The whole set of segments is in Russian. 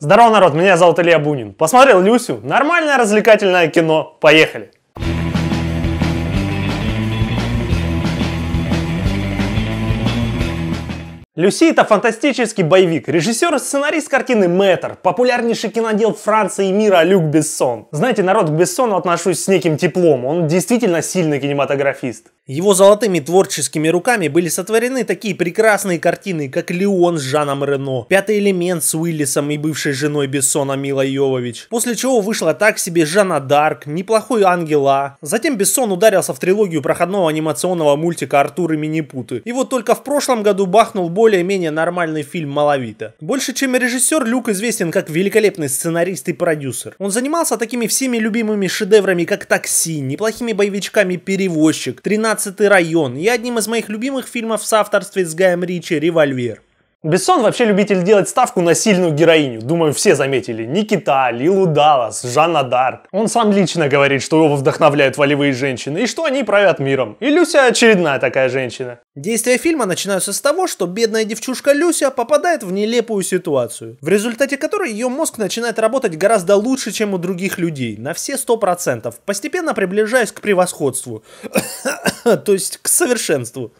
Здорово, народ, меня зовут Илья Бунин. Посмотрел Люсю, нормальное развлекательное кино, поехали! Люси – это фантастический боевик, режиссер и сценарист картины «Мэтр», популярнейший кинодел Франции и мира Люк Бессон. Знаете, народ к Бессону отношусь с неким теплом, он действительно сильный кинематографист. Его золотыми творческими руками были сотворены такие прекрасные картины, как «Леон» с Жаном Рено, «Пятый элемент» с Уиллисом и бывшей женой Бессона Мила Йовович, после чего вышла так себе Жанна Дарк, неплохой Ангела. Затем Бессон ударился в трилогию проходного анимационного мультика «Артур и Минипуты». И вот только в прошлом году бахнул боль более-менее нормальный фильм «Маловито». Больше чем режиссер, Люк известен как великолепный сценарист и продюсер. Он занимался такими всеми любимыми шедеврами, как «Такси», неплохими боевичками «Перевозчик», Тринадцатый район» и одним из моих любимых фильмов в соавторстве с Гаем Ричи «Револьвер». Бессон вообще любитель делать ставку на сильную героиню. Думаю, все заметили. Никита, Лилу Даллас, Жанна Дарк. Он сам лично говорит, что его вдохновляют волевые женщины и что они правят миром. И Люся очередная такая женщина. Действия фильма начинаются с того, что бедная девчушка Люся попадает в нелепую ситуацию, в результате которой ее мозг начинает работать гораздо лучше, чем у других людей, на все 100%, постепенно приближаясь к превосходству, то есть к совершенству.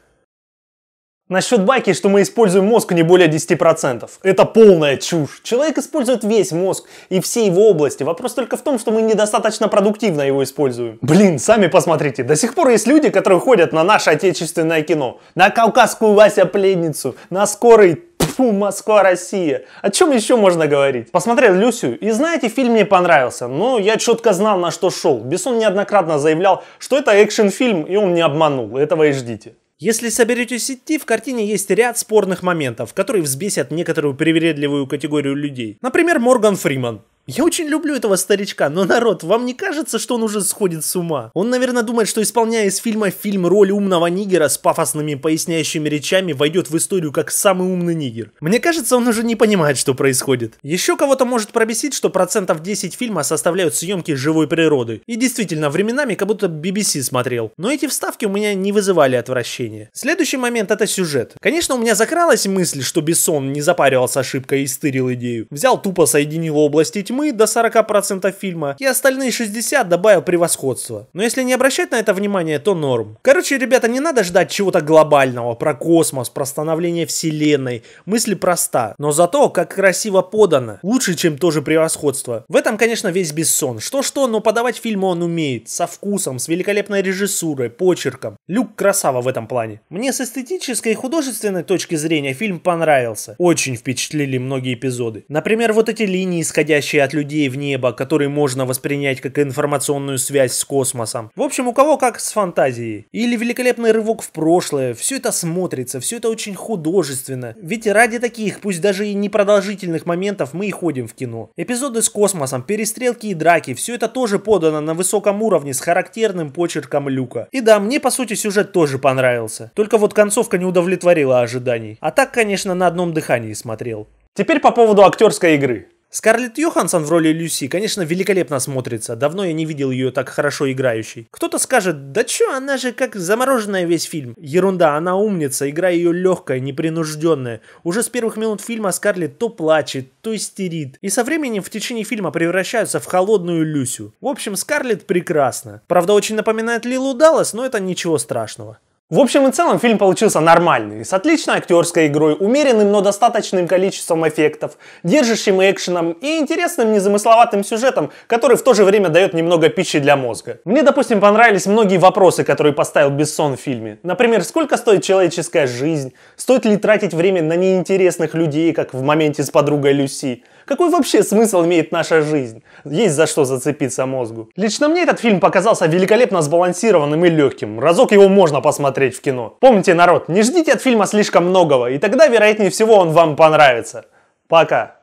Насчет байки, что мы используем мозг не более 10%. Это полная чушь. Человек использует весь мозг и все его области. Вопрос только в том, что мы недостаточно продуктивно его используем. Блин, сами посмотрите. До сих пор есть люди, которые ходят на наше отечественное кино. На кавказскую Вася Пленницу, на скорый Фу, Москва, Россия. О чем еще можно говорить? Посмотрел Люсю и, знаете, фильм мне понравился, но я четко знал, на что шел. Бессон неоднократно заявлял, что это экшен фильм и он не обманул. Этого и ждите. Если соберетесь идти, в картине есть ряд спорных моментов, которые взбесят некоторую привередливую категорию людей. Например, Морган Фриман. Я очень люблю этого старичка, но, народ, вам не кажется, что он уже сходит с ума? Он, наверное, думает, что исполняя из фильма фильм роль умного нигера с пафосными поясняющими речами войдет в историю как самый умный нигер. Мне кажется, он уже не понимает, что происходит. Еще кого-то может пробесить, что процентов 10 фильма составляют съемки живой природы. И действительно, временами как будто BBC смотрел. Но эти вставки у меня не вызывали отвращения. Следующий момент это сюжет. Конечно, у меня закралась мысль, что Бессон не запаривался ошибкой и стырил идею. Взял тупо соединил области тьмы мы до 40% фильма и остальные 60 добавил превосходство. Но если не обращать на это внимание, то норм. Короче, ребята, не надо ждать чего-то глобального, про космос, про становление вселенной. Мысль проста, но зато как красиво подано. Лучше, чем тоже превосходство. В этом, конечно, весь бессон. Что-что, но подавать фильмы он умеет. Со вкусом, с великолепной режиссурой, почерком. Люк красава в этом плане. Мне с эстетической и художественной точки зрения фильм понравился. Очень впечатлили многие эпизоды. Например, вот эти линии, исходящие летящие от людей в небо, который можно воспринять как информационную связь с космосом. В общем, у кого как с фантазией. Или великолепный рывок в прошлое. Все это смотрится, все это очень художественно. Ведь ради таких, пусть даже и непродолжительных моментов, мы и ходим в кино. Эпизоды с космосом, перестрелки и драки, все это тоже подано на высоком уровне с характерным почерком Люка. И да, мне по сути сюжет тоже понравился. Только вот концовка не удовлетворила ожиданий. А так, конечно, на одном дыхании смотрел. Теперь по поводу актерской игры. Скарлетт Йоханссон в роли Люси, конечно, великолепно смотрится. Давно я не видел ее так хорошо играющей. Кто-то скажет, да чё, она же как замороженная весь фильм. Ерунда, она умница, игра ее легкая, непринужденная. Уже с первых минут фильма Скарлетт то плачет, то истерит. И со временем в течение фильма превращаются в холодную Люсю. В общем, Скарлетт прекрасна. Правда, очень напоминает Лилу Даллас, но это ничего страшного. В общем и целом фильм получился нормальный, с отличной актерской игрой, умеренным, но достаточным количеством эффектов, держащим экшеном и интересным незамысловатым сюжетом, который в то же время дает немного пищи для мозга. Мне, допустим, понравились многие вопросы, которые поставил Бессон в фильме. Например, сколько стоит человеческая жизнь? Стоит ли тратить время на неинтересных людей, как в моменте с подругой Люси? Какой вообще смысл имеет наша жизнь? Есть за что зацепиться мозгу. Лично мне этот фильм показался великолепно сбалансированным и легким. Разок его можно посмотреть смотреть в кино. Помните, народ, не ждите от фильма слишком многого, и тогда, вероятнее всего, он вам понравится. Пока!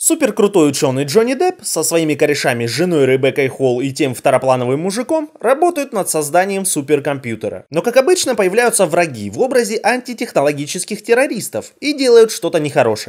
Суперкрутой ученый Джонни Депп со своими корешами, женой Ребеккой Холл и тем второплановым мужиком работают над созданием суперкомпьютера. Но, как обычно, появляются враги в образе антитехнологических террористов и делают что-то нехорошее.